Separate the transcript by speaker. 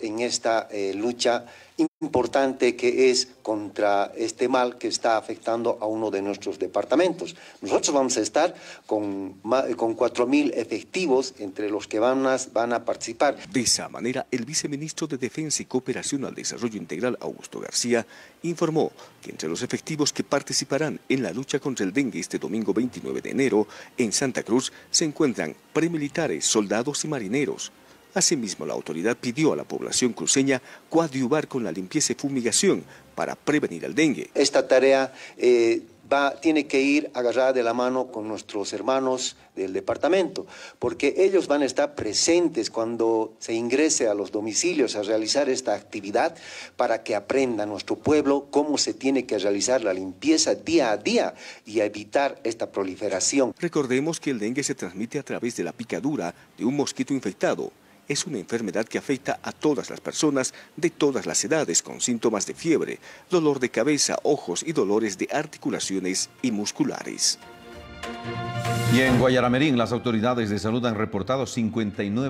Speaker 1: en esta eh, lucha importante que es contra este mal que está afectando a uno de nuestros departamentos. Nosotros vamos a estar con, con 4.000 efectivos entre los que van van a participar.
Speaker 2: De esa manera, el viceministro de Defensa y Cooperación al Desarrollo Integral, Augusto García, informó que entre los efectivos que participarán en la lucha contra el dengue este domingo 29 de enero en Santa Cruz se encuentran premilitares, soldados y marineros. Asimismo, la autoridad pidió a la población cruceña coadyuvar con la limpieza y fumigación para prevenir el dengue.
Speaker 1: Esta tarea eh, tiene que ir agarrada de la mano con nuestros hermanos del departamento, porque ellos van a estar presentes cuando se ingrese a los domicilios a realizar esta actividad para que aprenda nuestro pueblo cómo se tiene que realizar la limpieza día a día y evitar esta proliferación.
Speaker 2: Recordemos que el dengue se transmite a través de la picadura de un mosquito infectado es una enfermedad que afecta a todas las personas de todas las edades con síntomas de fiebre, dolor de cabeza, ojos y dolores de articulaciones y musculares.
Speaker 1: Y en Guayaramerín, las
Speaker 2: autoridades de salud han reportado 59